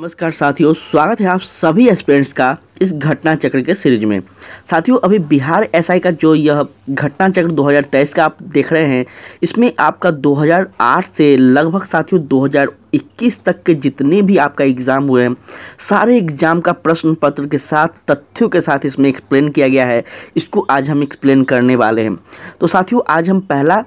नमस्कार साथियों स्वागत है आप सभी एस्पेरेंट्स का इस घटना चक्र के सीरीज में साथियों अभी बिहार एसआई का जो यह घटना चक्र 2023 का आप देख रहे हैं इसमें आपका 2008 से लगभग साथियों 2021 तक के जितने भी आपका एग्ज़ाम हुए हैं सारे एग्ज़ाम का प्रश्न पत्र के साथ तथ्यों के साथ इसमें एक्सप्लेन किया गया है इसको आज हम एक्सप्लेन करने वाले हैं तो साथियों आज हम पहला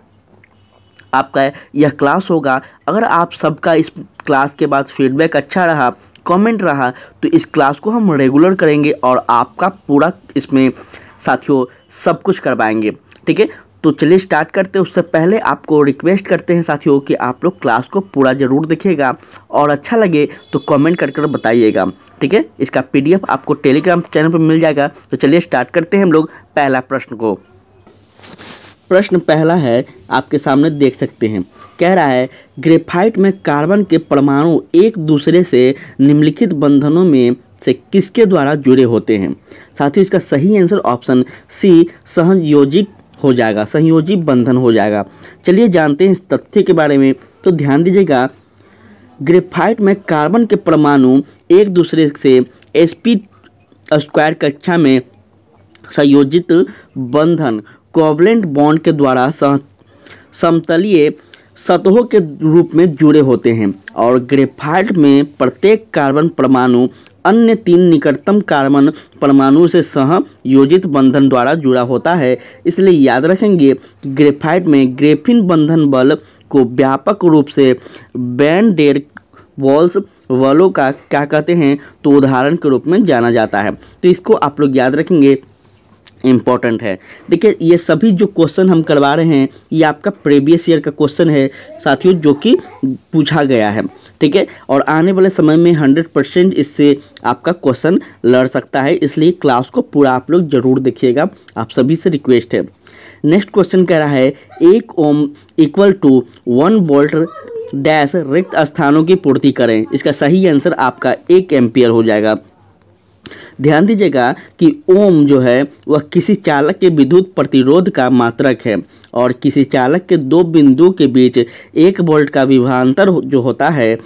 आपका यह क्लास होगा अगर आप सबका इस क्लास के बाद फीडबैक अच्छा रहा कमेंट रहा तो इस क्लास को हम रेगुलर करेंगे और आपका पूरा इसमें साथियों सब कुछ करवाएंगे ठीक है तो चलिए स्टार्ट करते हैं उससे पहले आपको रिक्वेस्ट करते हैं साथियों कि आप लोग क्लास को पूरा ज़रूर देखिएगा और अच्छा लगे तो कमेंट कर कर बताइएगा ठीक है इसका पीडीएफ आपको टेलीग्राम चैनल पर मिल जाएगा तो चलिए स्टार्ट करते हैं हम लोग पहला प्रश्न को प्रश्न पहला है आपके सामने देख सकते हैं कह रहा है ग्रेफाइट में कार्बन के परमाणु एक दूसरे से निम्नलिखित बंधनों में से किसके द्वारा जुड़े होते हैं साथ ही इसका सही आंसर ऑप्शन सी सहयोजिक हो जाएगा संयोजी बंधन हो जाएगा चलिए जानते हैं इस तथ्य के बारे में तो ध्यान दीजिएगा ग्रेफाइट में कार्बन के परमाणु एक दूसरे से एस स्क्वायर कक्षा में संयोजित बंधन कोवलेंट बॉन्ड के द्वारा समतलीय सतहों के रूप में जुड़े होते हैं और ग्रेफाइट में प्रत्येक कार्बन परमाणु अन्य तीन निकटतम कार्बन परमाणु से सहयोजित बंधन द्वारा जुड़ा होता है इसलिए याद रखेंगे कि ग्रेफाइट में ग्रेफिन बंधन बल को व्यापक रूप से बैंडेड वॉल्स वालों का क्या कहते हैं तो उदाहरण के रूप में जाना जाता है तो इसको आप लोग याद रखेंगे इम्पॉर्टेंट है देखिए ये सभी जो क्वेश्चन हम करवा रहे हैं ये आपका प्रीवियस ईयर का क्वेश्चन है साथियों जो कि पूछा गया है ठीक है और आने वाले समय में हंड्रेड परसेंट इससे आपका क्वेश्चन लड़ सकता है इसलिए क्लास को पूरा आप लोग जरूर देखिएगा आप सभी से रिक्वेस्ट है नेक्स्ट क्वेश्चन कह रहा है एक ohm equal to one volt dash रिक्त स्थानों की पूर्ति करें इसका सही आंसर आपका एक एम्पियर हो जाएगा ध्यान दीजिएगा कि ओम जो है वह किसी चालक के विद्युत प्रतिरोध का मात्रक है और किसी चालक के दो बिंदु के बीच एक वोल्ट का विभांतर जो होता है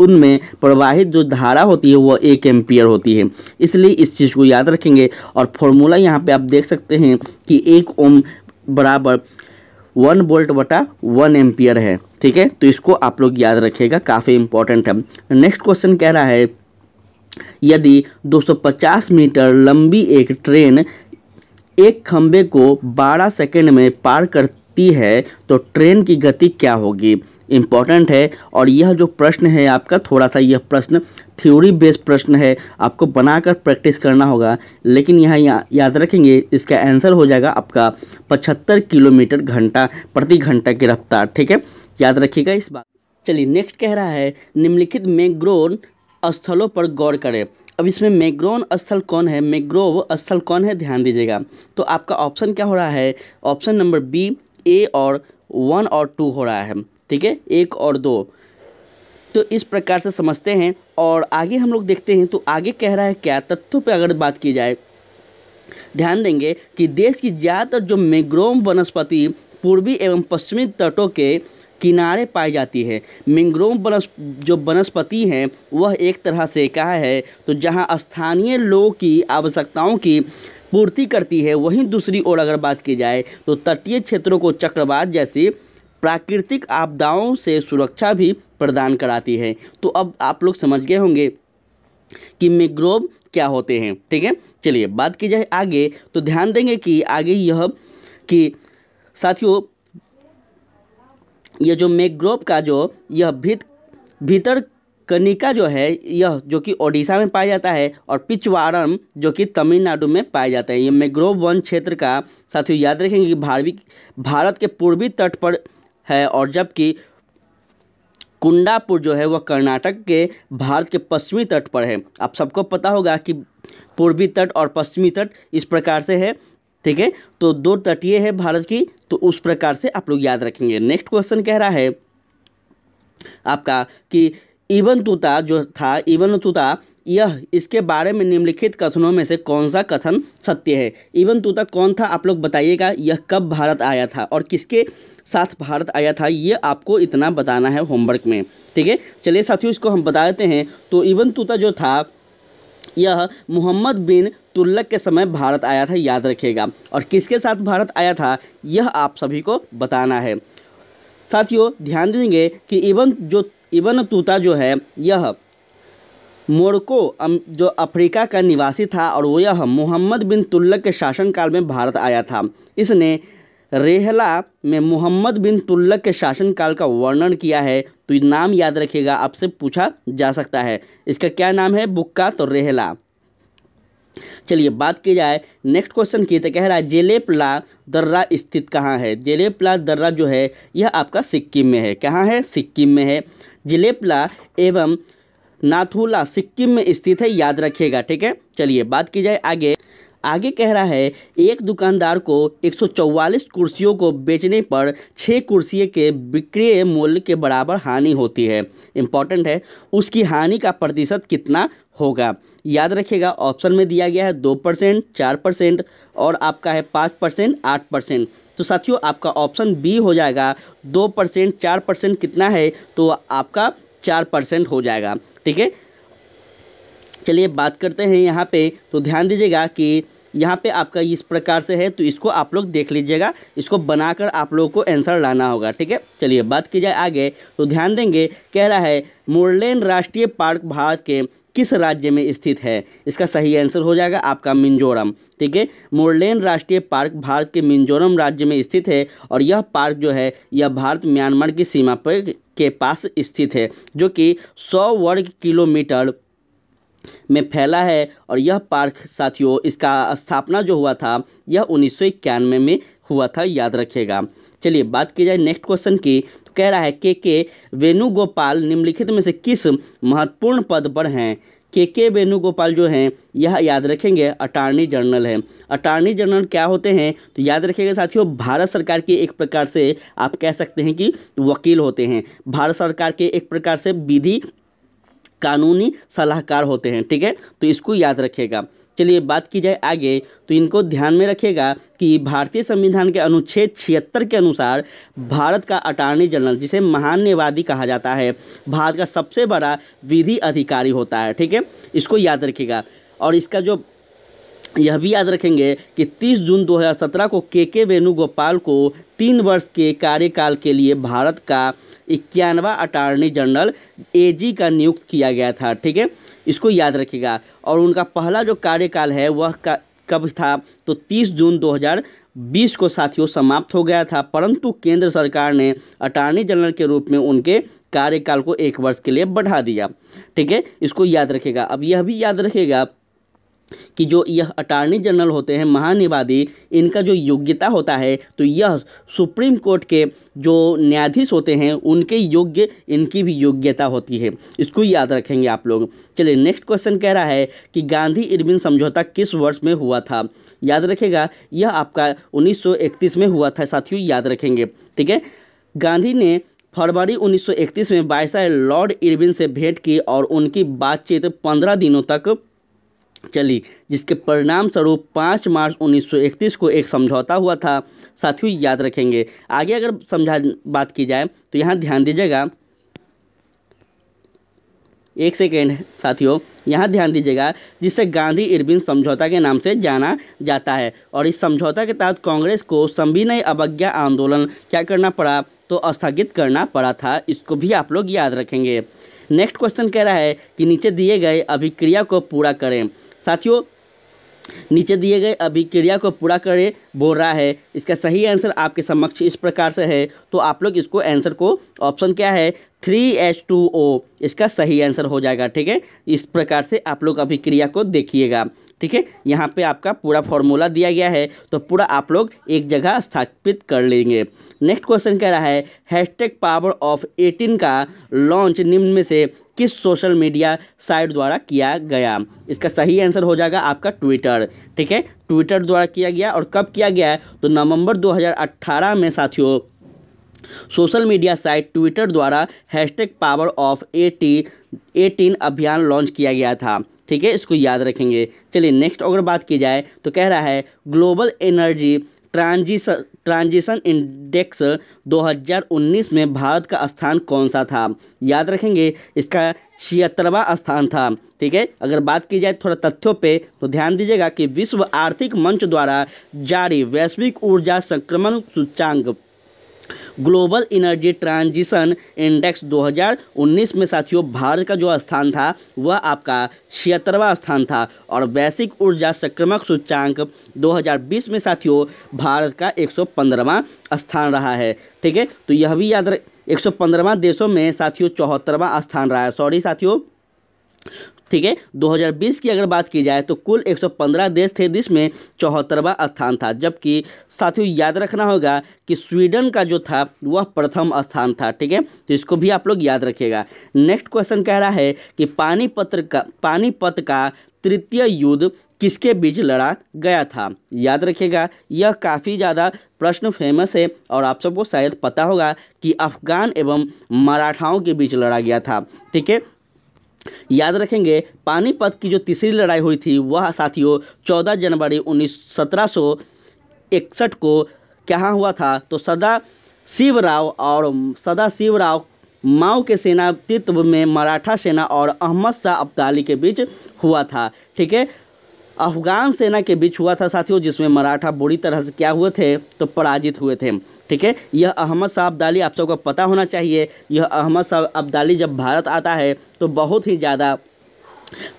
उनमें प्रवाहित जो धारा होती है वह एक एम्पियर होती है इसलिए इस चीज़ को याद रखेंगे और फॉर्मूला यहाँ पे आप देख सकते हैं कि एक ओम बराबर वन बोल्ट बटा वन एम्पियर है ठीक है तो इसको आप लोग याद रखिएगा काफ़ी इंपॉर्टेंट है नेक्स्ट क्वेश्चन कह रहा है यदि 250 मीटर लंबी एक ट्रेन एक खंबे को 12 सेकंड में पार करती है तो ट्रेन की गति क्या होगी इम्पॉर्टेंट है और यह जो प्रश्न है आपका थोड़ा सा यह प्रश्न थ्योरी बेस्ड प्रश्न है आपको बनाकर प्रैक्टिस करना होगा लेकिन यहाँ या, याद रखेंगे इसका आंसर हो जाएगा आपका पचहत्तर किलोमीटर घंटा प्रति घंटा की रफ्तार ठीक है याद रखिएगा इस बात चलिए नेक्स्ट कह रहा है निम्नलिखित मैंग्रोन स्थलों पर गौर करें अब इसमें मैग्रोन स्थल कौन है मैग्रोव स्थल कौन है ध्यान दीजिएगा तो आपका ऑप्शन क्या हो रहा है ऑप्शन नंबर बी ए और वन और टू हो रहा है ठीक है एक और दो तो इस प्रकार से समझते हैं और आगे हम लोग देखते हैं तो आगे कह रहा है क्या तत्वों पर अगर बात की जाए ध्यान देंगे कि देश की ज़्यादातर जो मैग्रोव वनस्पति पूर्वी एवं पश्चिमी तटों के किनारे पाई जाती है मिंग्रोव बनस जो वनस्पति हैं वह एक तरह से कहा है तो जहाँ स्थानीय लोगों की आवश्यकताओं की पूर्ति करती है वहीं दूसरी ओर अगर बात की जाए तो तटीय क्षेत्रों को चक्रवात जैसी प्राकृतिक आपदाओं से सुरक्षा भी प्रदान कराती है तो अब आप लोग समझ गए होंगे कि मिग्रोव क्या होते हैं ठीक है चलिए बात की जाए आगे तो ध्यान देंगे कि आगे यह कि साथियों ये जो मैग्रोव का जो यह भीत भीतर कनिका जो है यह जो कि ओडिशा में पाया जाता है और पिचवारम जो कि तमिलनाडु में पाया जाता है ये मैग्रोव वन क्षेत्र का साथियों याद रखेंगे कि भारवी भारत के पूर्वी तट पर है और जबकि कुंडापुर जो है वह कर्नाटक के भारत के पश्चिमी तट पर है आप सबको पता होगा कि पूर्वी तट और पश्चिमी तट इस प्रकार से है ठीक है तो दो तटीय है भारत की तो उस प्रकार से आप लोग याद रखेंगे नेक्स्ट क्वेश्चन कह रहा है आपका कि इवन तूता जो था इवन तूता यह इसके बारे में निम्नलिखित कथनों में से कौन सा कथन सत्य है इवन तूता कौन था आप लोग बताइएगा यह कब भारत आया था और किसके साथ भारत आया था यह आपको इतना बताना है होमवर्क में ठीक है चलिए साथियों इसको हम बता देते हैं तो इवन तूता जो था यह मोहम्मद बिन तुल्लक के समय भारत आया था याद रखिएगा और किसके साथ भारत आया था यह आप सभी को बताना है साथियों ध्यान देंगे कि इबन जो इबन तूता जो है यह मोरको जो अफ्रीका का निवासी था और वो यह मोहम्मद बिन तुल्लक के शासनकाल में भारत आया था इसने रेहला में मोहम्मद बिन तुल्लक के शासनकाल का वर्णन किया है तो ये नाम याद रखिएगा आपसे पूछा जा सकता है इसका क्या नाम है बुक्का तो रेहला चलिए बात की जाए नेक्स्ट क्वेश्चन की तो कह रहा है जेलेपला दर्रा स्थित कहाँ है जेलेपला दर्रा जो है यह आपका सिक्किम में है कहाँ है सिक्किम में है जेलेपला एवं नाथुला सिक्किम में स्थित है याद रखिएगा ठीक है चलिए बात की जाए आगे आगे कह रहा है एक दुकानदार को एक कुर्सियों को बेचने पर छः कुर्सी के विक्रय मूल्य के बराबर हानि होती है इम्पॉर्टेंट है उसकी हानि का प्रतिशत कितना होगा याद रखिएगा ऑप्शन में दिया गया है दो परसेंट चार परसेंट और आपका है पाँच परसेंट आठ परसेंट तो साथियों आपका ऑप्शन बी हो जाएगा दो परसेंट चार परसेंट कितना है तो आपका चार परसेंट हो जाएगा ठीक है चलिए बात करते हैं यहाँ पे तो ध्यान दीजिएगा कि यहाँ पे आपका इस प्रकार से है तो इसको आप लोग देख लीजिएगा इसको बनाकर आप लोगों को आंसर लाना होगा ठीक है चलिए बात की जाए आगे तो ध्यान देंगे कह रहा है मोरलेन राष्ट्रीय पार्क भारत के किस राज्य में स्थित है इसका सही आंसर हो जाएगा आपका मिंजोरम ठीक है मोरलेन राष्ट्रीय पार्क भारत के मिंजोरम राज्य में स्थित है और यह पार्क जो है यह भारत म्यांमार की सीमा पर के पास स्थित है जो कि सौ वर्ग किलोमीटर में फैला है और यह पार्क साथियों इसका स्थापना जो हुआ था यह उन्नीस सौ इक्यानवे में हुआ था याद रखेगा चलिए बात की जाए नेक्स्ट क्वेश्चन की तो कह रहा है के के वेणुगोपाल निम्नलिखित में से किस महत्वपूर्ण पद पर हैं के के वेणुगोपाल जो हैं यह याद रखेंगे अटार्नी जनरल हैं अटारनी जनरल क्या होते हैं तो याद रखेंगे साथियों भारत सरकार के एक प्रकार से आप कह सकते हैं कि वकील होते हैं भारत सरकार के एक प्रकार से विधि कानूनी सलाहकार होते हैं ठीक है तो इसको याद रखिएगा चलिए बात की जाए आगे तो इनको ध्यान में रखिएगा कि भारतीय संविधान के अनुच्छेद छिहत्तर के अनुसार भारत का अटॉर्नी जनरल जिसे महान्यवादी कहा जाता है भारत का सबसे बड़ा विधि अधिकारी होता है ठीक है इसको याद रखिएगा और इसका जो यह भी याद रखेंगे कि 30 जून 2017 को के के वेणुगोपाल को तीन वर्ष के कार्यकाल के लिए भारत का इक्यानवा अटारनी जनरल एजी का नियुक्त किया गया था ठीक है इसको याद रखिएगा और उनका पहला जो कार्यकाल है वह कब था तो 30 जून 2020 को साथियों समाप्त हो गया था परंतु केंद्र सरकार ने अटार्नी जनरल के रूप में उनके कार्यकाल को एक वर्ष के लिए बढ़ा दिया ठीक है इसको याद रखेगा अब यह भी याद रखेगा कि जो यह अटॉर्नी जनरल होते हैं महानिवादी इनका जो योग्यता होता है तो यह सुप्रीम कोर्ट के जो न्यायाधीश होते हैं उनके योग्य इनकी भी योग्यता होती है इसको याद रखेंगे आप लोग चलिए नेक्स्ट क्वेश्चन कह रहा है कि गांधी इरविन समझौता किस वर्ष में हुआ था याद रखेगा यह आपका उन्नीस में हुआ था साथियों याद रखेंगे ठीक है गांधी ने फरवरी 1931 में बायसा लॉर्ड इरविन से भेंट की और उनकी बातचीत 15 दिनों तक चली जिसके परिणाम स्वरूप 5 मार्च 1931 को एक समझौता हुआ था साथियों याद रखेंगे आगे अगर समझा बात की जाए तो यहाँ ध्यान दीजिएगा एक सेकेंड साथियों यहाँ ध्यान दीजिएगा जिसे गांधी इरविन समझौता के नाम से जाना जाता है और इस समझौता के तहत कांग्रेस को संविनय अवज्ञा आंदोलन क्या करना पड़ा तो स्थगित करना पड़ा था इसको भी आप लोग याद रखेंगे नेक्स्ट क्वेश्चन कह रहा है कि नीचे दिए गए अभिक्रिया को पूरा करें साथियों नीचे दिए गए अभिक्रिया को पूरा करें बोल रहा है इसका सही आंसर आपके समक्ष इस प्रकार से है तो आप लोग इसको आंसर को ऑप्शन क्या है थ्री एच टू ओ इसका सही आंसर हो जाएगा ठीक है इस प्रकार से आप लोग अभिक्रिया को देखिएगा ठीक है यहाँ पे आपका पूरा फॉर्मूला दिया गया है तो पूरा आप लोग एक जगह स्थापित कर लेंगे नेक्स्ट क्वेश्चन कह रहा है हैशटैग पावर ऑफ एटीन का लॉन्च निम्न में से किस सोशल मीडिया साइट द्वारा किया गया इसका सही आंसर हो जाएगा आपका ट्विटर ठीक है ट्विटर द्वारा किया गया और कब किया गया है तो नवम्बर दो में साथियों सोशल मीडिया साइट ट्विटर द्वारा hashtag power of eighty eighteen अभियान लॉन्च किया गया था ठीक है इसको याद रखेंगे चलिए नेक्स्ट अगर बात की जाए तो कह रहा है global energy transition transition index 2019 में भारत का स्थान कौन सा था याद रखेंगे इसका छिहत्तरवा स्थान था ठीक है अगर बात की जाए थोड़ा तथ्यों पे तो ध्यान दीजिएगा कि विश्व आर्थिक मंच द्वारा जारी वैश्विक ऊर्जा संक्रमण सूचांक ग्लोबल एनर्जी ट्रांजिशन इंडेक्स 2019 में साथियों भारत का जो स्थान था वह आपका छिहत्तरवा स्थान था और वैश्विक ऊर्जा संक्रमक सूचांक 2020 में साथियों भारत का 115वां स्थान रहा है ठीक है तो यह भी याद रख एक देशों में साथियों चौहत्तरवां स्थान रहा है सॉरी साथियों ठीक है 2020 की अगर बात की जाए तो कुल 115 देश थे जिसमें चौहत्तरवा स्थान था जबकि साथियों याद रखना होगा कि स्वीडन का जो था वह प्रथम स्थान था ठीक है तो इसको भी आप लोग याद रखिएगा नेक्स्ट क्वेश्चन कह रहा है कि पानीपत का पानीपत का तृतीय युद्ध किसके बीच लड़ा गया था याद रखिएगा यह काफ़ी ज़्यादा प्रश्न फेमस है और आप सबको शायद पता होगा कि अफगान एवं मराठाओं के बीच लड़ा गया था ठीक है याद रखेंगे पानीपत की जो तीसरी लड़ाई हुई थी वह साथियों 14 जनवरी उन्नीस सत्रह इकसठ को क्या हुआ था तो सदा शिवराव और सदा शिवराव माओ के सेनातित्व में मराठा सेना और अहमद शाह अब्दाली के बीच हुआ था ठीक है अफगान सेना के बीच हुआ था साथियों जिसमें मराठा बुरी तरह से क्या हुए थे तो पराजित हुए थे ठीक है यह अहमद शाह अब्दाली आप सबको पता होना चाहिए यह अहमद शाह अब्दाली जब भारत आता है तो बहुत ही ज़्यादा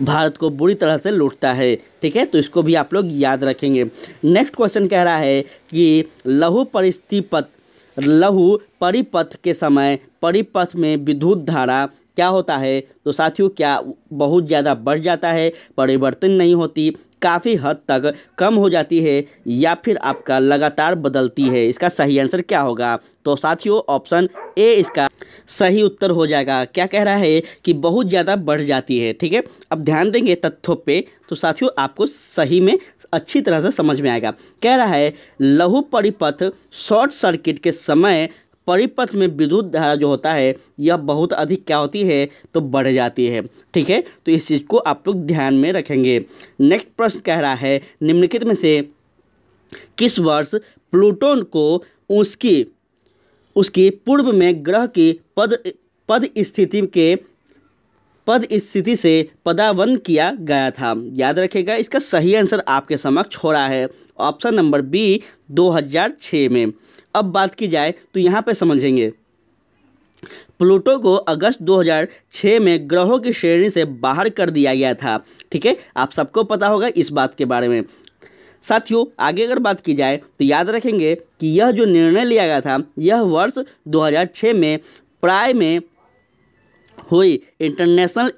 भारत को बुरी तरह से लूटता है ठीक है तो इसको भी आप लोग याद रखेंगे नेक्स्ट क्वेश्चन कह रहा है कि लहु परिस्थिति पथ परिपथ के समय परिपथ में विद्युत धारा क्या होता है तो साथियों क्या बहुत ज़्यादा बढ़ जाता है परिवर्तन नहीं होती काफ़ी हद तक कम हो जाती है या फिर आपका लगातार बदलती है इसका सही आंसर क्या होगा तो साथियों ऑप्शन ए इसका सही उत्तर हो जाएगा क्या कह रहा है कि बहुत ज़्यादा बढ़ जाती है ठीक है अब ध्यान देंगे तथ्यों पे तो साथियों आपको सही में अच्छी तरह से समझ में आएगा कह रहा है लघु परिपथ शॉर्ट सर्किट के समय परिपथ में विद्युत धारा जो होता है यह बहुत अधिक क्या होती है तो बढ़ जाती है ठीक है तो इस चीज़ को आप लोग ध्यान में रखेंगे नेक्स्ट प्रश्न कह रहा है निम्नलिखित में से किस वर्ष प्लूटो को उसकी उसकी पूर्व में ग्रह की पद पद स्थिति के पद स्थिति से पदावन किया गया था याद रखेगा इसका सही आंसर आपके समक्ष हो रहा है ऑप्शन नंबर बी 2006 में अब बात की जाए तो यहाँ पर समझेंगे प्लूटो को अगस्त 2006 में ग्रहों की श्रेणी से बाहर कर दिया गया था ठीक है आप सबको पता होगा इस बात के बारे में साथियों आगे अगर बात की जाए तो याद रखेंगे कि यह जो निर्णय लिया गया था यह वर्ष 2006 में प्राय में हुई इंटरनेशनल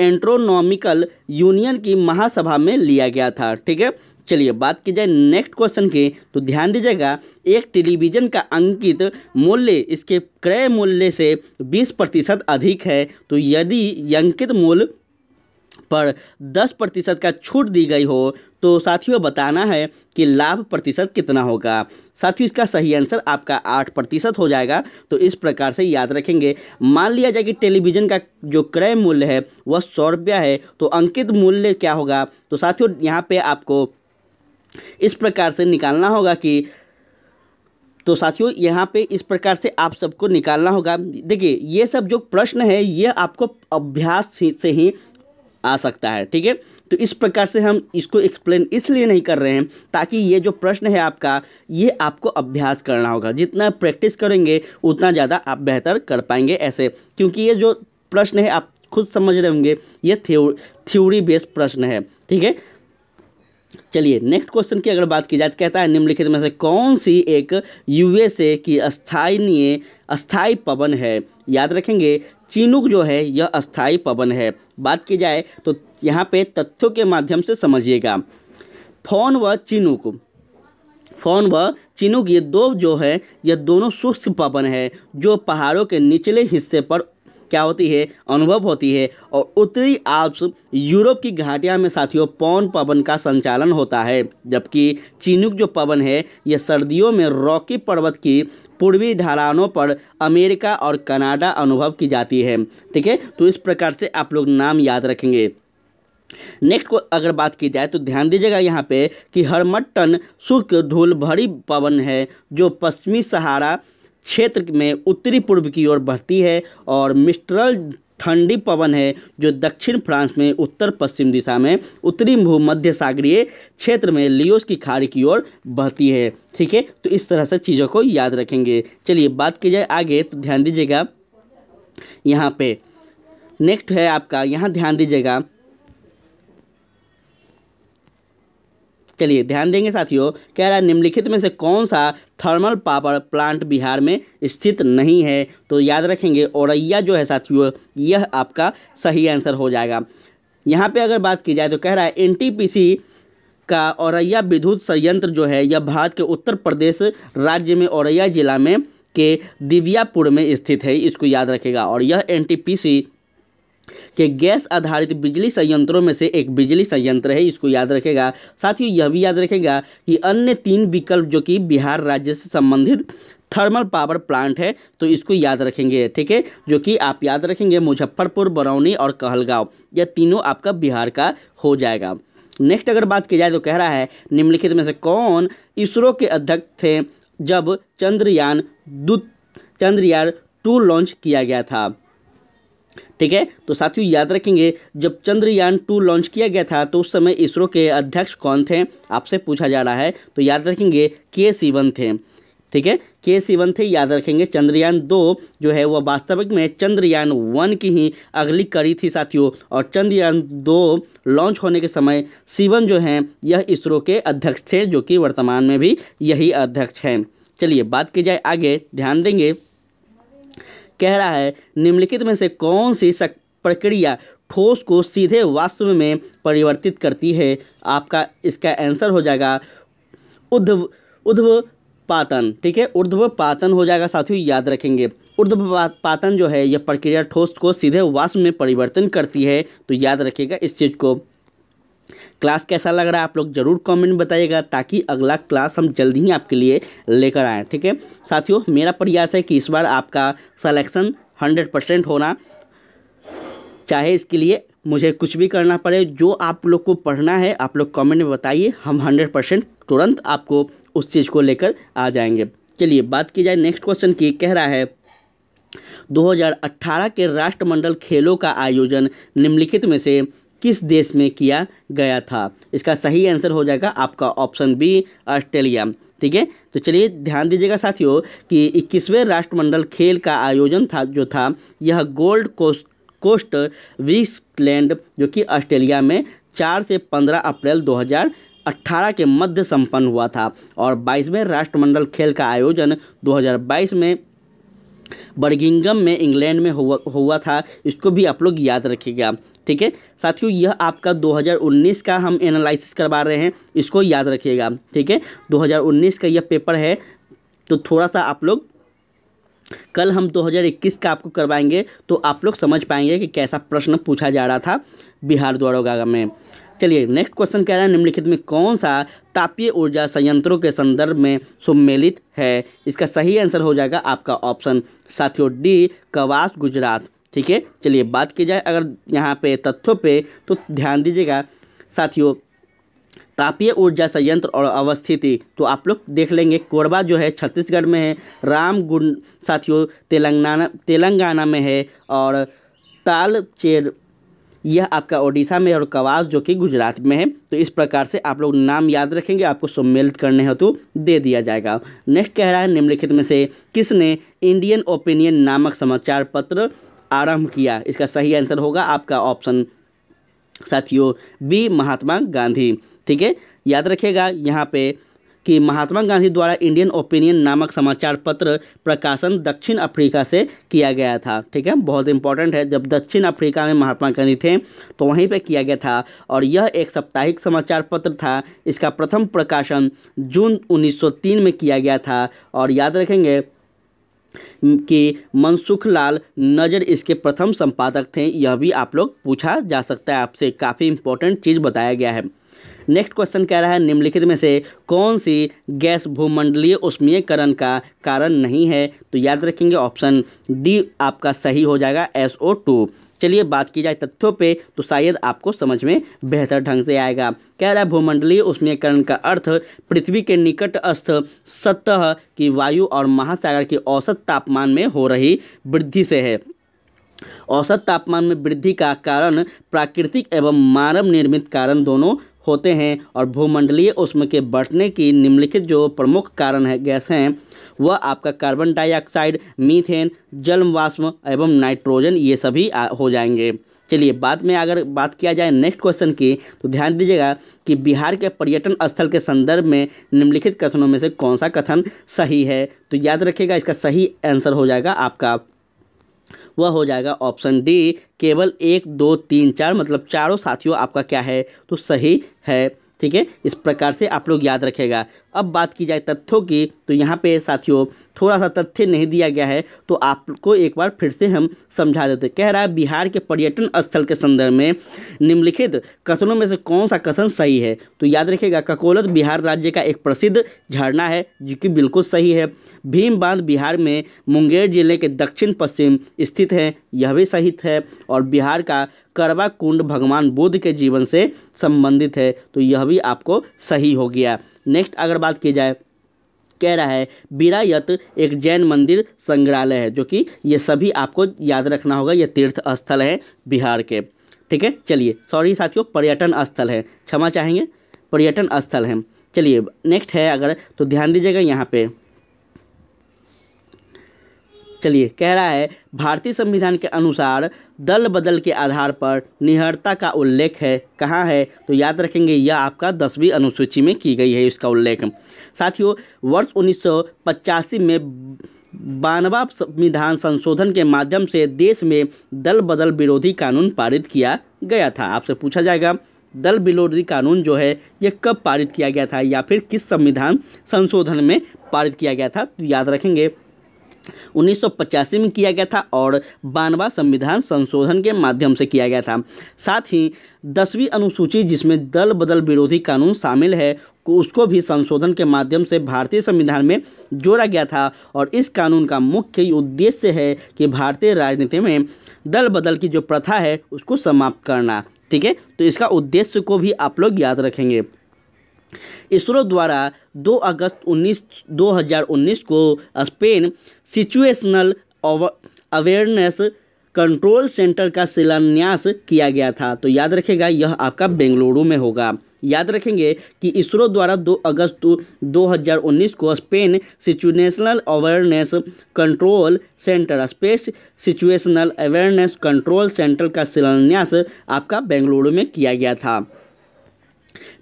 एंट्रोनॉमिकल यूनियन की महासभा में लिया गया था ठीक है चलिए बात की जाए नेक्स्ट क्वेश्चन की तो ध्यान दीजिएगा एक टेलीविज़न का अंकित मूल्य इसके क्रय मूल्य से 20 प्रतिशत अधिक है तो यदि अंकित मूल्य पर 10 प्रतिशत का छूट दी गई हो तो साथियों बताना है कि लाभ प्रतिशत कितना होगा साथियों इसका सही आंसर आपका आठ प्रतिशत हो जाएगा तो इस प्रकार से याद रखेंगे मान लिया जाए कि टेलीविज़न का जो क्रय मूल्य है वह सौ रुपया है तो अंकित मूल्य क्या होगा तो साथियों यहाँ पे आपको इस प्रकार से निकालना होगा कि तो साथियों यहाँ पे इस प्रकार से आप सबको निकालना होगा देखिए ये सब जो प्रश्न है ये आपको अभ्यास से ही आ सकता है ठीक है तो इस प्रकार से हम इसको एक्सप्लेन इसलिए नहीं कर रहे हैं ताकि ये जो प्रश्न है आपका ये आपको अभ्यास करना होगा जितना प्रैक्टिस करेंगे उतना ज़्यादा आप बेहतर कर पाएंगे ऐसे क्योंकि ये जो प्रश्न है आप खुद समझ रहे होंगे ये थ्योरी बेस्ड प्रश्न है ठीक है चलिए नेक्स्ट क्वेश्चन की अगर बात की जाए तो कहता है निम्नलिखित में से कौन सी एक यूएसए की स्थानीय अस्थाई पवन है याद रखेंगे चीनुक जो है यह अस्थाई पवन है बात की जाए तो यहाँ पे तथ्यों के माध्यम से समझिएगा फोन व चिनुक फोन व चिनुक ये दो जो है यह दोनों शुष्क पवन है जो पहाड़ों के निचले हिस्से पर क्या होती है अनुभव होती है और उत्तरी आल्प्स यूरोप की घाटियाँ में साथियों पौन पवन का संचालन होता है जबकि चीनुक जो पवन है यह सर्दियों में रॉकी पर्वत की पूर्वी ढलानों पर अमेरिका और कनाडा अनुभव की जाती है ठीक है तो इस प्रकार से आप लोग नाम याद रखेंगे नेक्स्ट को अगर बात की जाए तो ध्यान दीजिएगा यहाँ पे कि हरमटन शुल्क धूल भरी पवन है जो पश्चिमी सहारा क्षेत्र में उत्तरी पूर्व की ओर बढ़ती है और मिस्ट्रल ठंडी पवन है जो दक्षिण फ्रांस में उत्तर पश्चिम दिशा में उत्तरी भूमध्य सागरीय क्षेत्र में लियोस की खाड़ी की ओर बहती है ठीक है तो इस तरह से चीज़ों को याद रखेंगे चलिए बात की जाए आगे तो ध्यान दीजिएगा यहाँ पे नेक्स्ट है आपका यहाँ ध्यान दीजिएगा चलिए ध्यान देंगे साथियों कह रहा है निम्नलिखित में से कौन सा थर्मल पावर प्लांट बिहार में स्थित नहीं है तो याद रखेंगे औरैया जो है साथियों यह आपका सही आंसर हो जाएगा यहाँ पे अगर बात की जाए तो कह रहा है एनटीपीसी का औरैया विद्युत संयंत्र जो है यह भारत के उत्तर प्रदेश राज्य में औरैया जिला में के दिव्यापुर में स्थित है इसको याद रखेगा और यह एन कि गैस आधारित बिजली संयंत्रों में से एक बिजली संयंत्र है इसको याद रखेगा साथ ही यह भी याद रखेगा कि अन्य तीन विकल्प जो कि बिहार राज्य से संबंधित थर्मल पावर प्लांट है तो इसको याद रखेंगे ठीक है जो कि आप याद रखेंगे मुजफ्फरपुर बरौनी और कहलगांव यह तीनों आपका बिहार का हो जाएगा नेक्स्ट अगर बात की जाए तो कह रहा है निम्नलिखित में से कौन इसरो के अध्यक्ष थे जब चंद्रयान दू चंद्रयान टू लॉन्च किया गया था ठीक है तो साथियों याद रखेंगे जब चंद्रयान टू लॉन्च किया गया था तो उस समय इसरो के अध्यक्ष कौन थे आपसे पूछा जा रहा है तो याद रखेंगे के सीवन थे ठीक है के सीवन थे याद रखेंगे चंद्रयान दो जो है वह वास्तविक में चंद्रयान वन की ही अगली कड़ी थी साथियों और चंद्रयान दो लॉन्च होने के समय सीवन जो हैं यह इसरो के अध्यक्ष थे जो कि वर्तमान में भी यही अध्यक्ष हैं चलिए बात की जाए आगे ध्यान देंगे कह रहा है निम्नलिखित में से कौन सी प्रक्रिया ठोस को सीधे वास्तव में परिवर्तित करती है आपका इसका आंसर हो जाएगा उद्धव उद्धव पातन ठीक है ऊर्ध्व पातन हो जाएगा साथियों याद रखेंगे ऊर्ध्व पातन जो है यह प्रक्रिया ठोस को सीधे वाष्प में परिवर्तन करती है तो याद रखिएगा इस चीज़ को क्लास कैसा लग रहा है आप लोग ज़रूर कमेंट बताइएगा ताकि अगला क्लास हम जल्दी ही आपके लिए लेकर आएँ ठीक है साथियों मेरा प्रयास है कि इस बार आपका सलेक्शन हंड्रेड परसेंट होना चाहे इसके लिए मुझे कुछ भी करना पड़े जो आप लोग को पढ़ना है आप लोग कमेंट में बताइए हम हंड्रेड परसेंट तुरंत आपको उस चीज़ को लेकर आ जाएंगे चलिए बात की जाए नेक्स्ट क्वेश्चन की कह रहा है 2018 के राष्ट्रमंडल खेलों का आयोजन निम्नलिखित में से किस देश में किया गया था इसका सही आंसर हो जाएगा आपका ऑप्शन बी ऑस्ट्रेलिया ठीक है तो चलिए ध्यान दीजिएगा साथियों कि इक्कीसवें राष्ट्रमंडल खेल का आयोजन था जो था यह गोल्ड कोस्ट कोस्ट विस्कलैंड जो कि ऑस्ट्रेलिया में चार से पंद्रह अप्रैल 2018 के मध्य संपन्न हुआ था और बाईसवें राष्ट्रमंडल खेल का आयोजन 2022 में बर्गिंगम में इंग्लैंड में हुआ हुआ था इसको भी आप लोग याद रखिएगा ठीक है साथियों यह आपका 2019 का हम एनालिसिस करवा रहे हैं इसको याद रखिएगा ठीक है 2019 का यह पेपर है तो थोड़ा सा आप लोग कल हम 2021 का आपको करवाएंगे तो आप लोग समझ पाएंगे कि कैसा प्रश्न पूछा जा रहा था बिहार द्वारोगा में चलिए नेक्स्ट क्वेश्चन कह रहा है निम्नलिखित में कौन सा तापीय ऊर्जा संयंत्रों के संदर्भ में सम्मिलित है इसका सही आंसर हो जाएगा आपका ऑप्शन साथियों डी कवास गुजरात ठीक है चलिए बात की जाए अगर यहाँ पे तथ्यों पे तो ध्यान दीजिएगा साथियों तापीय ऊर्जा संयंत्र और अवस्थिति तो आप लोग देख लेंगे कोरबा जो है छत्तीसगढ़ में है रामगुंड साथियों तेलंगाना तेलंगाना में है और तालचेर यह आपका ओडिशा में और कवास जो कि गुजरात में है तो इस प्रकार से आप लोग नाम याद रखेंगे आपको सम्मिलित करने हेतु दे दिया जाएगा नेक्स्ट कह रहा है निम्नलिखित में से किसने इंडियन ओपिनियन नामक समाचार पत्र आरंभ किया इसका सही आंसर होगा आपका ऑप्शन साथियों बी महात्मा गांधी ठीक है याद रखिएगा यहाँ पे कि महात्मा गांधी द्वारा इंडियन ओपिनियन नामक समाचार पत्र प्रकाशन दक्षिण अफ्रीका से किया गया था ठीक है बहुत इंपॉर्टेंट है जब दक्षिण अफ्रीका में महात्मा गांधी थे तो वहीं पे किया गया था और यह एक साप्ताहिक समाचार पत्र था इसका प्रथम प्रकाशन जून 1903 में किया गया था और याद रखेंगे के मनसुख लाल नज़र इसके प्रथम संपादक थे यह भी आप लोग पूछा जा सकता है आपसे काफ़ी इंपॉर्टेंट चीज़ बताया गया है नेक्स्ट क्वेश्चन कह रहा है निम्नलिखित में से कौन सी गैस भूमंडलीय उष्मीयकरण का कारण नहीं है तो याद रखेंगे ऑप्शन डी आपका सही हो जाएगा एस ओ टू चलिए बात की जाए तथ्यों पे तो शायद आपको समझ में बेहतर ढंग से आएगा कह रहा है भूमंडलीय उष्मीकरण का अर्थ पृथ्वी के निकट अस्थ सतह की वायु और महासागर के औसत तापमान में हो रही वृद्धि से है औसत तापमान में वृद्धि का कारण प्राकृतिक एवं मानव निर्मित कारण दोनों होते हैं और भूमंडलीय उष्म के बढ़ने की निम्नलिखित जो प्रमुख कारण है गैस हैं वह आपका कार्बन डाइऑक्साइड मीथेन जल वाष्म एवं नाइट्रोजन ये सभी हो जाएंगे चलिए बाद में अगर बात किया जाए नेक्स्ट क्वेश्चन की तो ध्यान दीजिएगा कि बिहार के पर्यटन स्थल के संदर्भ में निम्नलिखित कथनों में से कौन सा कथन सही है तो याद रखिएगा इसका सही आंसर हो जाएगा आपका वह हो जाएगा ऑप्शन डी केवल एक दो तीन चार मतलब चारों साथियों आपका क्या है तो सही है ठीक है इस प्रकार से आप लोग याद रखेगा अब बात की जाए तथ्यों की तो यहाँ पे साथियों थोड़ा सा तथ्य नहीं दिया गया है तो आपको एक बार फिर से हम समझा देते कह रहा है बिहार के पर्यटन स्थल के संदर्भ में निम्नलिखित कथनों में से कौन सा कथन सही है तो याद रखेगा ककोलत बिहार राज्य का एक प्रसिद्ध झरना है जो कि बिल्कुल सही है भीम बांध बिहार में मुंगेर जिले के दक्षिण पश्चिम स्थित है यह भी सही है और बिहार का करवा कुंड भगवान बुद्ध के जीवन से संबंधित है तो यह भी आपको सही हो गया नेक्स्ट अगर बात की जाए कह रहा है बीरायत एक जैन मंदिर संग्रहालय है जो कि ये सभी आपको याद रखना होगा ये तीर्थ स्थल हैं बिहार के ठीक है चलिए सॉरी साथियों पर्यटन स्थल है क्षमा चाहेंगे पर्यटन स्थल हैं चलिए नेक्स्ट है अगर तो ध्यान दीजिएगा यहाँ पे चलिए कह रहा है भारतीय संविधान के अनुसार दल बदल के आधार पर निहरता का उल्लेख है कहाँ है तो याद रखेंगे यह आपका दसवीं अनुसूची में की गई है इसका उल्लेख साथियों वर्ष उन्नीस में बानवा संविधान संशोधन के माध्यम से देश में दल बदल विरोधी कानून पारित किया गया था आपसे पूछा जाएगा दल विरोधी कानून जो है ये कब पारित किया गया था या फिर किस संविधान संशोधन में पारित किया गया था तो याद रखेंगे 1985 में किया गया था और बानवा संविधान संशोधन के माध्यम से किया गया था साथ ही दसवीं अनुसूची जिसमें दल बदल विरोधी कानून शामिल है उसको भी संशोधन के माध्यम से भारतीय संविधान में जोड़ा गया था और इस कानून का मुख्य उद्देश्य है कि भारतीय राजनीति में दल बदल की जो प्रथा है उसको समाप्त करना ठीक है तो इसका उद्देश्य को भी आप लोग याद रखेंगे इसरो द्वारा 2 अगस्त 19 2019 को space situational awareness control centre का शिलान्यास किया गया था तो याद रखेगा यह आपका बेंगलुरु में होगा याद रखेंगे कि इसरो द्वारा 2 अगस्त 2019 को space situational awareness control centre space situational awareness control centre का शिलान्यास आपका बेंगलुरु में किया गया था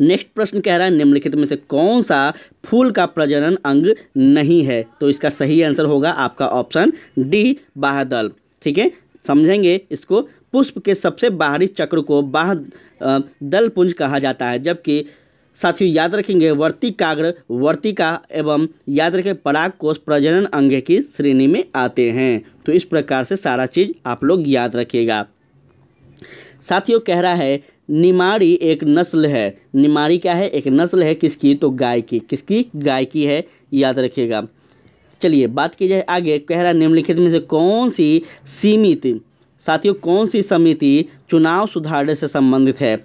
नेक्स्ट प्रश्न कह रहा है निम्नलिखित में से कौन सा फूल का प्रजनन अंग नहीं है तो इसका सही आंसर होगा आपका ऑप्शन डी बाहदल ठीक है समझेंगे इसको पुष्प के सबसे बाहरी चक्र को बाह दल पुंज कहा जाता है जबकि साथियों याद रखेंगे वर्तिकाग्र वर्तिका एवं याद रखें पराग कोष प्रजनन अंग की श्रेणी में आते हैं तो इस प्रकार से सारा चीज़ आप लोग याद रखिएगा साथियों कह रहा है निमाड़ी एक नस्ल है निमाड़ी क्या है एक नस्ल है किसकी तो गाय की किसकी गाय की है याद रखिएगा चलिए बात की जाए आगे कह रहा निम्नलिखित में से कौन सी सीमित साथियों कौन सी समिति चुनाव सुधारने से संबंधित है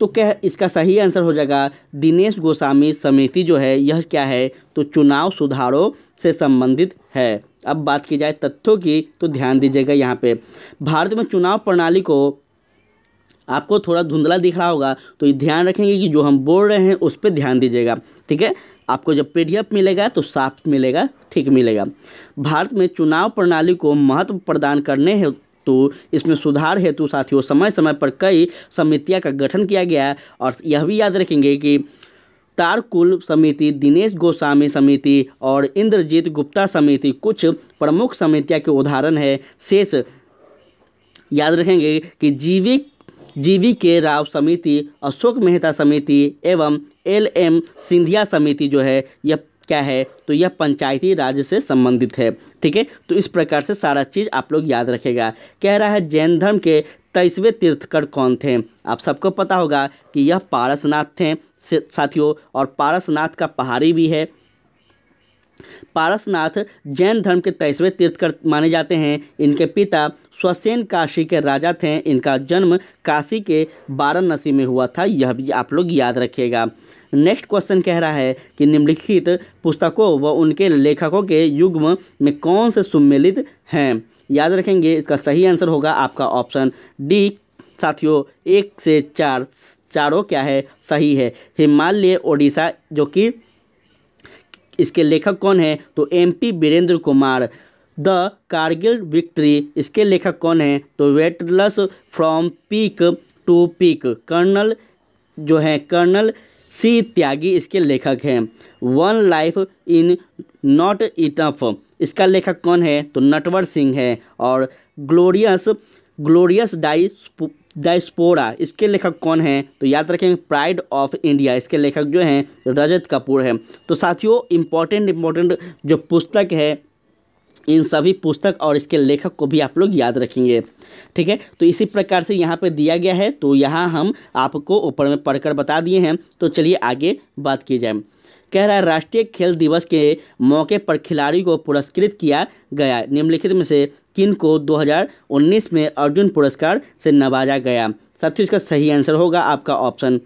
तो क्या इसका सही आंसर हो जाएगा दिनेश गोस्वामी समिति जो है यह क्या है तो चुनाव सुधारों से संबंधित है अब बात की जाए तथ्यों की तो ध्यान दीजिएगा यहाँ पे भारत में चुनाव प्रणाली को आपको थोड़ा धुंधला दिख रहा होगा तो ध्यान रखेंगे कि जो हम बोल रहे हैं उस पर ध्यान दीजिएगा ठीक है आपको जब पी मिलेगा तो साफ मिलेगा ठीक मिलेगा भारत में चुनाव प्रणाली को महत्व प्रदान करने हैं तो इसमें सुधार हेतु साथियों समय समय पर कई समितियां का गठन किया गया है और यह भी याद रखेंगे कि तारकुल समिति दिनेश गोस्वामी समिति और इंद्रजीत गुप्ता समिति कुछ प्रमुख समितियां के उदाहरण है शेष याद रखेंगे कि जीविक जी वी के राव समिति अशोक मेहता समिति एवं एल एम सिंधिया समिति जो है यह क्या है तो यह पंचायती राज से संबंधित है ठीक है तो इस प्रकार से सारा चीज़ आप लोग याद रखेगा कह रहा है जैन धर्म के तेईसवें तीर्थकर कौन थे आप सबको पता होगा कि यह पारसनाथ थे साथियों और पारसनाथ का पहाड़ी भी है पारसनाथ जैन धर्म के तेईसवें तीर्थकर माने जाते हैं इनके पिता स्वसेन काशी के राजा थे इनका जन्म काशी के वाराणसी में हुआ था यह भी आप लोग याद रखिएगा नेक्स्ट क्वेश्चन कह रहा है कि निम्नलिखित पुस्तकों व उनके लेखकों के युग्म में कौन से सम्मिलित हैं याद रखेंगे इसका सही आंसर होगा आपका ऑप्शन डी साथियों एक से चार चारों क्या है सही है हिमालय ओडिशा जो कि इसके लेखक कौन है तो M P Virendra Kumar the Kargil victory इसके लेखक कौन है तो weightless from peak to peak colonel जो है कर्नल सी त्यागी इसके लेखक हैं वन लाइफ इन नॉट इटफ इसका लेखक कौन है तो नटवर सिंह है और ग्लोरियस ग्लोरियस डाई डायस्पोरा इसके लेखक कौन हैं तो याद रखेंगे प्राइड ऑफ इंडिया इसके लेखक जो हैं रजत कपूर हैं तो साथियों इम्पोर्टेंट इम्पोर्टेंट जो पुस्तक है इन सभी पुस्तक और इसके लेखक को भी आप लोग याद रखेंगे ठीक है तो इसी प्रकार से यहाँ पे दिया गया है तो यहाँ हम आपको ऊपर में पढ़कर बता दिए हैं तो चलिए आगे बात की जाए कह रहा है राष्ट्रीय खेल दिवस के मौके पर खिलाड़ी को पुरस्कृत किया गया निम्नलिखित में से किन को 2019 में अर्जुन पुरस्कार से नवाजा गया साथियों इसका सही आंसर होगा आपका ऑप्शन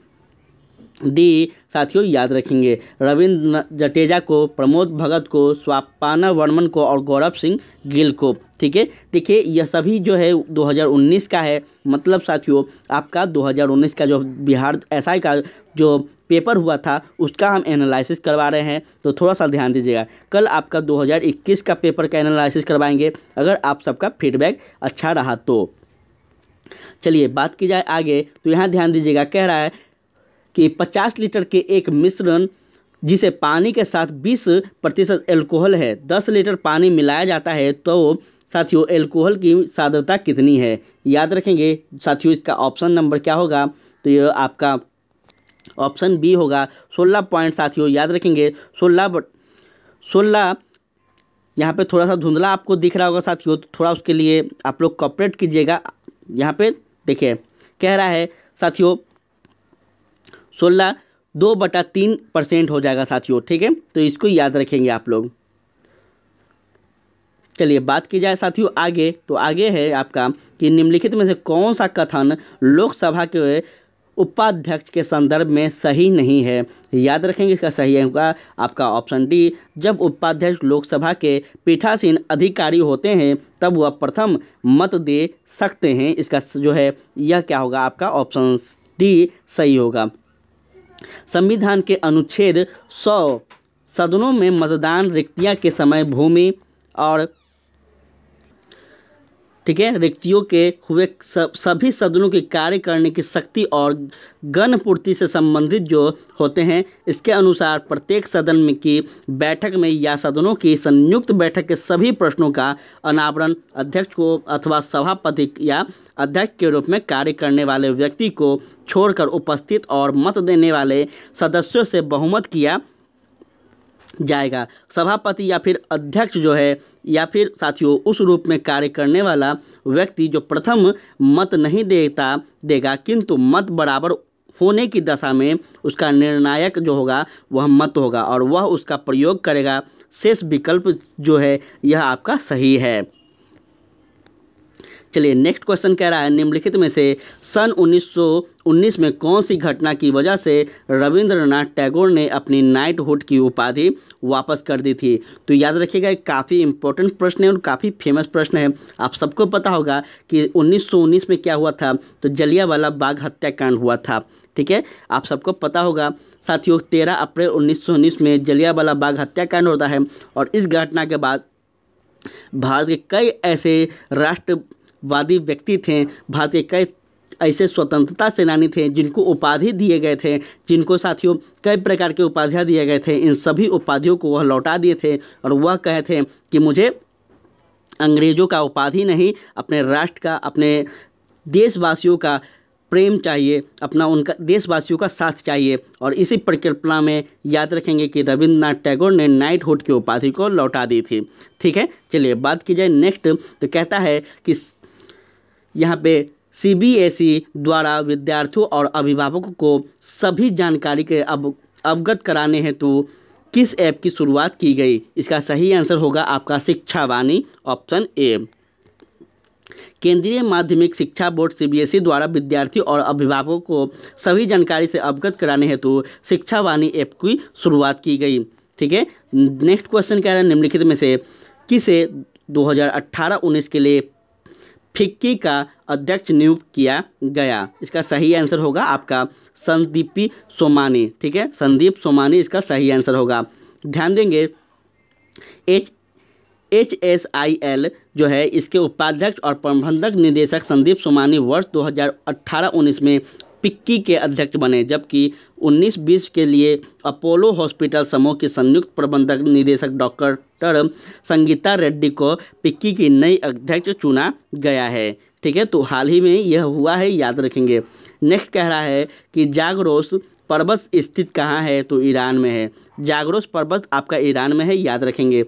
डी साथियों याद रखेंगे रविंद्र जटेजा को प्रमोद भगत को स्वापाना वर्मन को और गौरव सिंह गिल को ठीक है देखिए यह सभी जो है 2019 का है मतलब साथियों आपका 2019 का जो बिहार एसआई का जो पेपर हुआ था उसका हम एनालिसिस करवा रहे हैं तो थोड़ा सा ध्यान दीजिएगा कल आपका 2021 का पेपर का एनालिसिस करवाएंगे अगर आप सबका फीडबैक अच्छा रहा तो चलिए बात की जाए आगे तो यहाँ ध्यान दीजिएगा कह रहा है कि 50 लीटर के एक मिश्रण जिसे पानी के साथ 20 प्रतिशत एल्कोहल है 10 लीटर पानी मिलाया जाता है तो साथियों एल्कोहल की सादरता कितनी है याद रखेंगे साथियों इसका ऑप्शन नंबर क्या होगा तो यह आपका ऑप्शन बी होगा सोलह पॉइंट साथियों याद रखेंगे सोलह सोलह यहाँ पे थोड़ा सा धुंधला आपको दिख रहा होगा साथियों तो थोड़ा उसके लिए आप लोग कॉपरेट कीजिएगा यहाँ पे देखिए कह रहा है साथियों सोलह दो बटा तीन परसेंट हो जाएगा साथियों ठीक है तो इसको याद रखेंगे आप लोग चलिए बात की जाए साथियों आगे तो आगे है आपका कि निम्नलिखित में से कौन सा कथन लोकसभा के उपाध्यक्ष के संदर्भ में सही नहीं है याद रखेंगे इसका सही होगा आपका ऑप्शन डी जब उपाध्यक्ष लोकसभा के पीठासीन अधिकारी होते हैं तब वह प्रथम मत दे सकते हैं इसका जो है यह क्या होगा आपका ऑप्शन डी सही होगा संविधान के अनुच्छेद सौ सदनों में मतदान रिक्तियाँ के समय भूमि और ठीक है व्यक्तियों के हुए सभी सदनों के कार्य करने की शक्ति और गण पूर्ति से संबंधित जो होते हैं इसके अनुसार प्रत्येक सदन में की बैठक में या सदनों की संयुक्त बैठक के सभी प्रश्नों का अनावरण अध्यक्ष को अथवा सभापति या अध्यक्ष के रूप में कार्य करने वाले व्यक्ति को छोड़कर उपस्थित और मत देने वाले सदस्यों से बहुमत किया जाएगा सभापति या फिर अध्यक्ष जो है या फिर साथियों उस रूप में कार्य करने वाला व्यक्ति जो प्रथम मत नहीं देता देगा किंतु मत बराबर होने की दशा में उसका निर्णायक जो होगा वह मत होगा और वह उसका प्रयोग करेगा शेष विकल्प जो है यह आपका सही है चलिए नेक्स्ट क्वेश्चन कह रहा है निम्नलिखित में से सन 1919 में कौन सी घटना की वजह से रविंद्रनाथ टैगोर ने अपनी नाइटहुड की उपाधि वापस कर दी थी तो याद रखिएगा काफ़ी इंपॉर्टेंट प्रश्न है और काफ़ी फेमस प्रश्न है आप सबको पता होगा कि 1919 में क्या हुआ था तो जलियावाला बाघ हत्याकांड हुआ था ठीक है आप सबको पता होगा साथियों तेरह अप्रैल उन्नीस में जलियावाला बाघ हत्याकांड होता है और इस घटना के बाद भारत के कई ऐसे राष्ट्र वादी व्यक्ति थे भारतीय कई ऐसे स्वतंत्रता सेनानी थे जिनको उपाधि दिए गए थे जिनको साथियों कई प्रकार के उपाधियाँ दिए गए थे इन सभी उपाधियों को वह लौटा दिए थे और वह कहे थे कि मुझे अंग्रेज़ों का उपाधि नहीं अपने राष्ट्र का अपने देशवासियों का प्रेम चाहिए अपना उनका देशवासियों का साथ चाहिए और इसी परिकल्पना में याद रखेंगे कि रविंद्रनाथ टैगोर ने नाइट हुड की उपाधि को लौटा दी थी ठीक है चलिए बात की जाए नेक्स्ट तो कहता है कि यहाँ पे सी द्वारा विद्यार्थियों और अभिभावकों को सभी जानकारी के अब अवगत कराने हेतु किस ऐप की शुरुआत की गई इसका सही आंसर होगा आपका शिक्षा वाणी ऑप्शन ए केंद्रीय माध्यमिक शिक्षा बोर्ड सीबीएसई द्वारा विद्यार्थी और अभिभावकों को सभी जानकारी से अवगत कराने हेतु शिक्षा वाणी ऐप की शुरुआत की गई ठीक है नेक्स्ट क्वेश्चन कह रहा है निम्नलिखित में से किसे 2018-19 के लिए फिक्की का अध्यक्ष नियुक्त किया गया इसका सही आंसर होगा आपका संदीपी सोमानी ठीक है संदीप सोमानी इसका सही आंसर होगा ध्यान देंगे H H S I L जो है इसके उपाध्यक्ष और प्रबंधक निदेशक संदीप सोमानी वर्ष 2018-19 में पिक्की के अध्यक्ष बने जबकि 19-20 के लिए अपोलो हॉस्पिटल समूह के संयुक्त प्रबंधक निदेशक डॉक्टर संगीता रेड्डी को पिक्की की नई अध्यक्ष चुना गया है ठीक है तो हाल ही में यह हुआ है याद रखेंगे नेक्स्ट कह रहा है कि जागरोस पर्वत स्थित कहाँ है तो ईरान में है जागरोस पर्वत आपका ईरान में है याद रखेंगे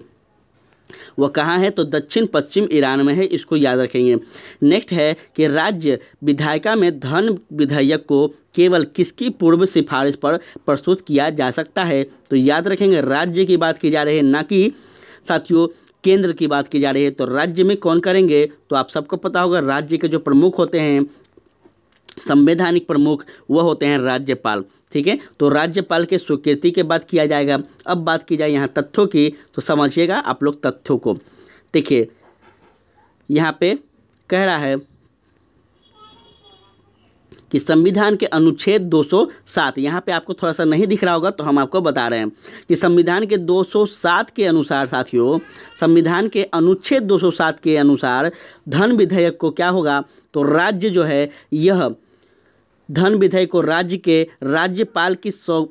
वह कहाँ है तो दक्षिण पश्चिम ईरान में है इसको याद रखेंगे नेक्स्ट है कि राज्य विधायिका में धन विधेयक को केवल किसकी पूर्व सिफारिश पर प्रस्तुत किया जा सकता है तो याद रखेंगे राज्य की बात की जा रही है ना कि साथियों केंद्र की बात की जा रही है तो राज्य में कौन करेंगे तो आप सबको पता होगा राज्य के जो प्रमुख होते हैं संवैधानिक प्रमुख वह होते हैं राज्यपाल ठीक है तो राज्यपाल के स्वीकृति के बाद किया जाएगा अब बात की जाए यहाँ तथ्यों की तो समझिएगा आप लोग तथ्यों को देखिए यहाँ पे कह रहा है कि संविधान के अनुच्छेद 207 यहाँ पर आपको थोड़ा सा नहीं दिख रहा होगा तो हम आपको बता रहे हैं कि संविधान के 207 के अनुसार साथियों संविधान के अनुच्छेद 207 के अनुसार धन विधेयक को क्या होगा तो राज्य जो है यह धन विधेयक को राज्य के राज्यपाल की सौ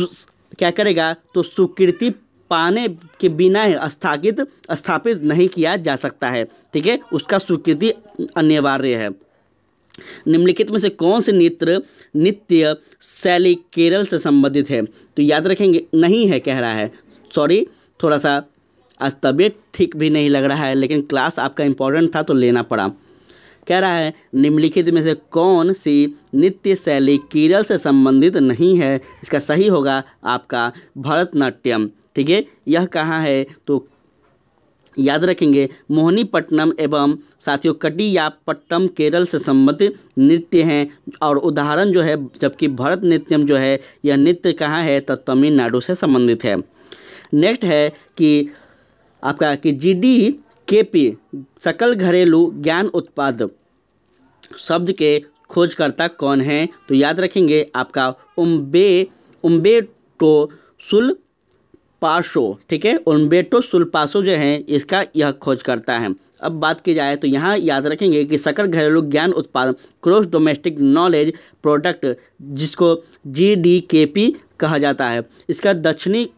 क्या करेगा तो स्वीकृति पाने के बिना स्थापित स्थापित नहीं किया जा सकता है ठीक है उसका स्वीकृति अनिवार्य है निम्नलिखित में से कौन से नृत्य नित्य शैली केरल से संबंधित है तो याद रखेंगे नहीं है कह रहा है सॉरी थोड़ा सा आज तबीयत ठीक भी नहीं लग रहा है लेकिन क्लास आपका इंपॉर्टेंट था तो लेना पड़ा कह रहा है निम्नलिखित में से कौन सी नृत्य शैली केरल से संबंधित नहीं है इसका सही होगा आपका भरतनाट्यम ठीक है यह कहाँ है तो याद रखेंगे मोहनीपट्टनम एवं साथियों कटियापट्टम केरल से संबंधित नृत्य हैं और उदाहरण जो है जबकि भरत नृत्यम जो है यह नृत्य कहाँ है तो तमिलनाडु से संबंधित है नेक्स्ट है कि आपका कि जीडी केपी सकल घरेलू ज्ञान उत्पाद शब्द के खोजकर्ता कौन हैं तो याद रखेंगे आपका उम्बे उम्बेटो सुल पासो ठीक है उम्बेटो सुल पासो जो है इसका यह खोजकर्ता है अब बात की जाए तो यहाँ याद रखेंगे कि सकल घरेलू ज्ञान उत्पाद क्रॉस डोमेस्टिक नॉलेज प्रोडक्ट जिसको जी डी के पी कहा जाता है इसका दक्षिणी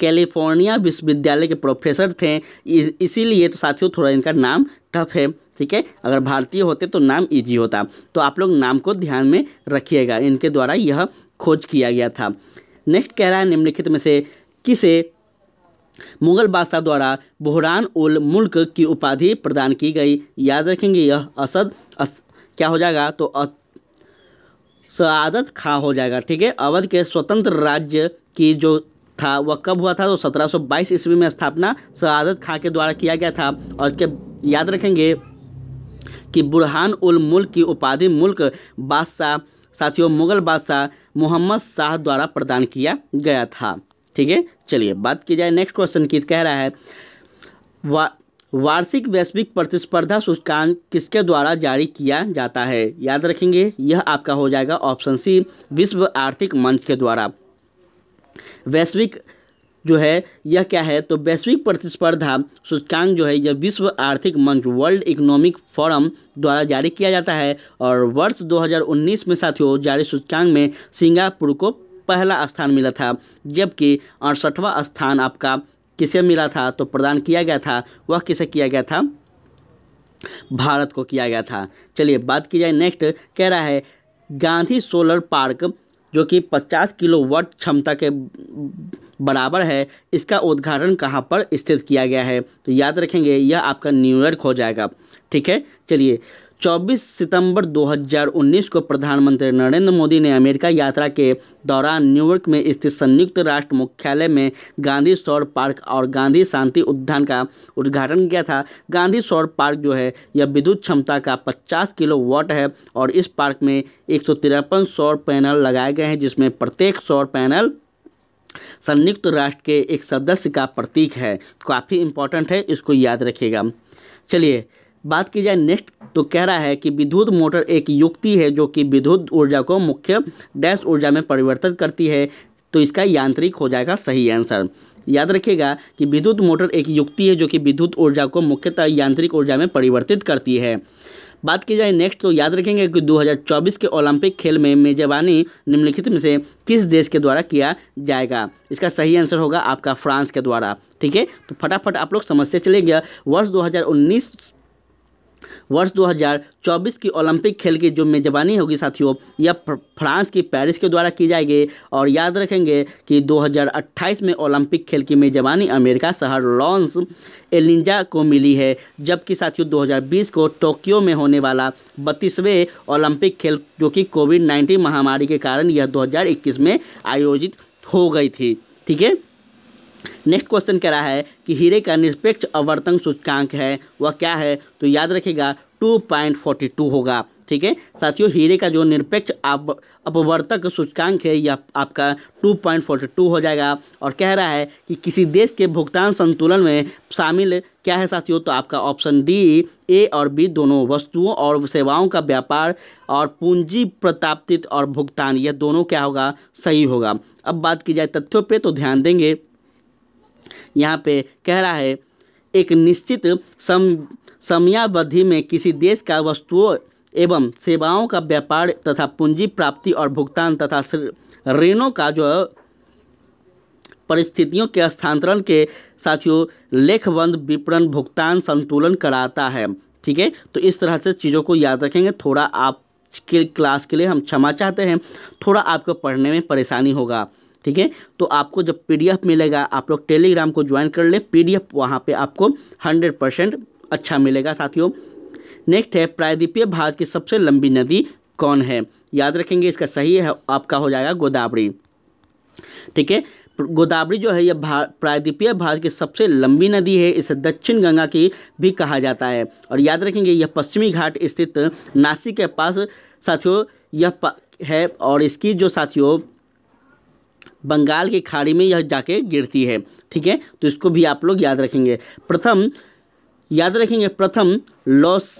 कैलिफोर्निया विश्वविद्यालय के प्रोफेसर थे इसीलिए तो साथियों थोड़ा इनका नाम टफ है ठीक है अगर भारतीय होते तो नाम इजी होता तो आप लोग नाम को ध्यान में रखिएगा इनके द्वारा यह खोज किया गया था नेक्स्ट कह रहा है निम्नलिखित में से किसे मुगल बादशाह द्वारा बुहरान उल मुल्क की उपाधि प्रदान की गई याद रखेंगे यह असद अस, क्या हो जाएगा तो अ, खा खां हो जाएगा ठीक है अवध के स्वतंत्र राज्य की जो था वह कब हुआ था तो 1722 ईस्वी में स्थापना सआदत खां के द्वारा किया गया था और इसके याद रखेंगे कि बुरहान उल मुल्क की उपाधि मुल्क बादशाह साथियों मुगल बादशाह मोहम्मद शाह द्वारा प्रदान किया गया था ठीक है चलिए बात की जाए नेक्स्ट क्वेश्चन की कह रहा है वा वार्षिक वैश्विक प्रतिस्पर्धा सूचकांक किसके द्वारा जारी किया जाता है याद रखेंगे यह आपका हो जाएगा ऑप्शन सी विश्व आर्थिक मंच के द्वारा वैश्विक जो है यह क्या है तो वैश्विक प्रतिस्पर्धा सूचकांक जो है यह विश्व आर्थिक मंच वर्ल्ड इकोनॉमिक फोरम द्वारा जारी किया जाता है और वर्ष 2019 में साथियों जारी सूचकांक में सिंगापुर को पहला स्थान मिला था जबकि अड़सठवा स्थान आपका किसे मिला था तो प्रदान किया गया था वह किसे किया गया था भारत को किया गया था चलिए बात की जाए नेक्स्ट कह रहा है गांधी सोलर पार्क जो कि 50 किलोवाट क्षमता के बराबर है इसका उद्घाटन कहाँ पर स्थित किया गया है तो याद रखेंगे यह आपका न्यू हो जाएगा ठीक है चलिए 24 सितंबर 2019 को प्रधानमंत्री नरेंद्र मोदी ने अमेरिका यात्रा के दौरान न्यूयॉर्क में स्थित संयुक्त राष्ट्र मुख्यालय में गांधी सौर पार्क और गांधी शांति उद्यान का उद्घाटन किया था गांधी सौर पार्क जो है यह विद्युत क्षमता का 50 किलो वाट है और इस पार्क में एक सौर पैनल लगाए गए हैं जिसमें प्रत्येक सौर पैनल संयुक्त राष्ट्र के एक सदस्य का प्रतीक है काफ़ी इंपॉर्टेंट है इसको याद रखिएगा चलिए बात की जाए नेक्स्ट तो कह रहा है कि विद्युत मोटर एक युक्ति है जो कि विद्युत ऊर्जा को मुख्य डैश ऊर्जा में परिवर्तित करती है तो इसका यांत्रिक हो जाएगा सही आंसर याद रखिएगा कि विद्युत मोटर एक युक्ति है जो कि विद्युत ऊर्जा को मुख्यतः यांत्रिक ऊर्जा में परिवर्तित करती है बात की जाए नेक्स्ट तो याद रखेंगे कि 2024 के ओलंपिक खेल में मेजबानी निम्नलिखित में से किस देश के द्वारा किया जाएगा इसका सही आंसर होगा आपका फ्रांस के द्वारा ठीक है तो फटाफट आप लोग समझते चले गया वर्ष 2019 वर्ष 2024 की ओलंपिक खेल की जो मेजबानी होगी साथियों यह फ्रांस की पेरिस के द्वारा की जाएगी और याद रखेंगे कि 2028 में ओलंपिक खेल की मेजबानी अमेरिका शहर लॉन्स एलिंजा को मिली है जबकि साथियों 2020 को टोक्यो में होने वाला बत्तीसवें ओलंपिक खेल जो कि कोविड 19 महामारी के कारण यह 2021 में आयोजित हो गई थी ठीक है नेक्स्ट क्वेश्चन कह रहा है कि हीरे का निरपेक्ष अवर्तन सूचकांक है वह क्या है तो याद रखेगा 2.42 होगा ठीक है साथियों हीरे का जो निरपेक्ष अप अपवर्तक सूचकांक है यह आपका 2.42 हो जाएगा और कह रहा है कि किसी देश के भुगतान संतुलन में शामिल क्या है साथियों तो आपका ऑप्शन डी ए और बी दोनों वस्तुओं और सेवाओं का व्यापार और पूंजी प्रताप्तित और भुगतान यह दोनों क्या होगा सही होगा अब बात की जाए तथ्यों पर तो ध्यान देंगे यहाँ पे कह रहा है एक निश्चित सम समयावधि में किसी देश का वस्तुओं एवं सेवाओं का व्यापार तथा पूंजी प्राप्ति और भुगतान तथा ऋणों का जो परिस्थितियों के स्थानांतरण के साथियों लेखबंद विपणन भुगतान संतुलन कराता है ठीक है तो इस तरह से चीज़ों को याद रखेंगे थोड़ा आप के क्लास के लिए हम क्षमा चाहते हैं थोड़ा आपको पढ़ने में परेशानी होगा ठीक है तो आपको जब पीडीएफ मिलेगा आप लोग टेलीग्राम को ज्वाइन कर ले पीडीएफ वहाँ पे आपको हंड्रेड परसेंट अच्छा मिलेगा साथियों नेक्स्ट है प्रायद्वीपीय भारत की सबसे लंबी नदी कौन है याद रखेंगे इसका सही है आपका हो जाएगा गोदावरी ठीक है गोदावरी जो है यह भारत प्रायद्वीपीय भारत की सबसे लंबी नदी है इसे दक्षिण गंगा की भी कहा जाता है और याद रखेंगे यह पश्चिमी घाट स्थित नासिक के पास साथियों यह है और इसकी जो साथियों बंगाल की खाड़ी में यह जाके गिरती है ठीक है तो इसको भी आप लोग याद रखेंगे प्रथम याद रखेंगे प्रथम लॉस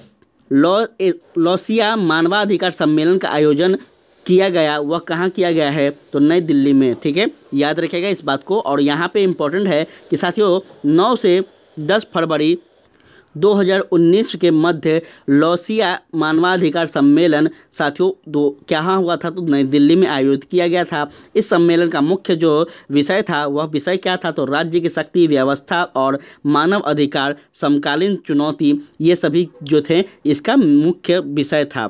लौ, लॉसिया मानवाधिकार सम्मेलन का आयोजन किया गया वह कहाँ किया गया है तो नई दिल्ली में ठीक है याद रखेगा इस बात को और यहाँ पे इम्पोर्टेंट है कि साथियों नौ से दस फरवरी 2019 के मध्य लौसिया मानवाधिकार सम्मेलन साथियों दो क्या हाँ हुआ था तो नई दिल्ली में आयोजित किया गया था इस सम्मेलन का मुख्य जो विषय था वह विषय क्या था तो राज्य की शक्ति व्यवस्था और मानव अधिकार समकालीन चुनौती ये सभी जो थे इसका मुख्य विषय था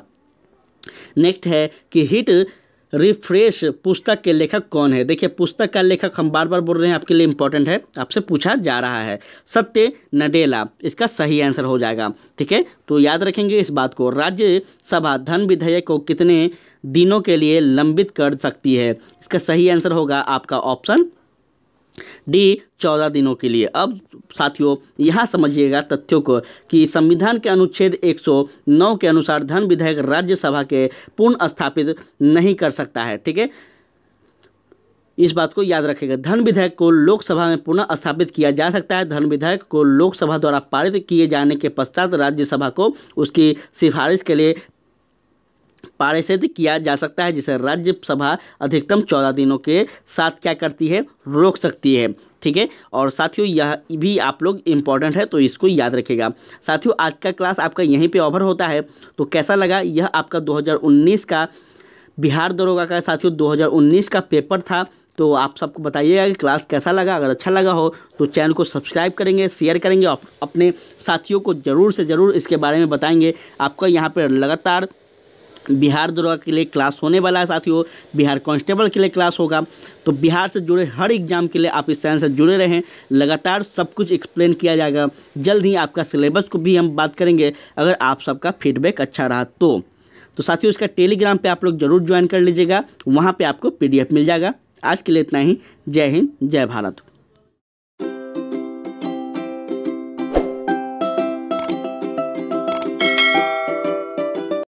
नेक्स्ट है कि हिट रिफ्रेश पुस्तक के लेखक कौन है देखिए पुस्तक का लेखक हम बार बार बोल रहे हैं आपके लिए इंपॉर्टेंट है आपसे पूछा जा रहा है सत्य नडेला इसका सही आंसर हो जाएगा ठीक है तो याद रखेंगे इस बात को राज्यसभा धन विधेयक को कितने दिनों के लिए लंबित कर सकती है इसका सही आंसर होगा आपका ऑप्शन डी चौदह दिनों के लिए अब साथियों यहाँ समझिएगा तथ्यों को कि संविधान के अनुच्छेद 109 के अनुसार धन विधेयक राज्यसभा के पूर्ण स्थापित नहीं कर सकता है ठीक है इस बात को याद रखेगा धन विधेयक को लोकसभा में पुनः स्थापित किया जा सकता है धन विधेयक को लोकसभा द्वारा पारित किए जाने के पश्चात राज्यसभा को उसकी सिफारिश के लिए पारित किया जा सकता है जिसे राज्यसभा अधिकतम चौदह दिनों के साथ क्या करती है रोक सकती है ठीक है और साथियों यह भी आप लोग इम्पॉर्टेंट है तो इसको याद रखेगा साथियों आज का क्लास आपका यहीं पे ओवर होता है तो कैसा लगा यह आपका 2019 का बिहार दरोगा का साथियों 2019 का पेपर था तो आप सबको बताइएगा कि क्लास कैसा लगा अगर अच्छा लगा हो तो चैनल को सब्सक्राइब करेंगे शेयर करेंगे और अपने साथियों को ज़रूर से ज़रूर इसके बारे में बताएंगे आपका यहाँ पर लगातार बिहार दरोगा के लिए क्लास होने वाला है साथियों बिहार कांस्टेबल के लिए क्लास होगा तो बिहार से जुड़े हर एग्जाम के लिए आप इस चैनल से जुड़े रहें लगातार सब कुछ एक्सप्लेन किया जाएगा जल्द ही आपका सिलेबस को भी हम बात करेंगे अगर आप सबका फीडबैक अच्छा रहा तो तो साथियों इसका टेलीग्राम पे आप लोग जरूर ज्वाइन कर लीजिएगा वहाँ पे आपको पीडीएफ मिल जाएगा आज के लिए इतना ही जय हिंद जय भारत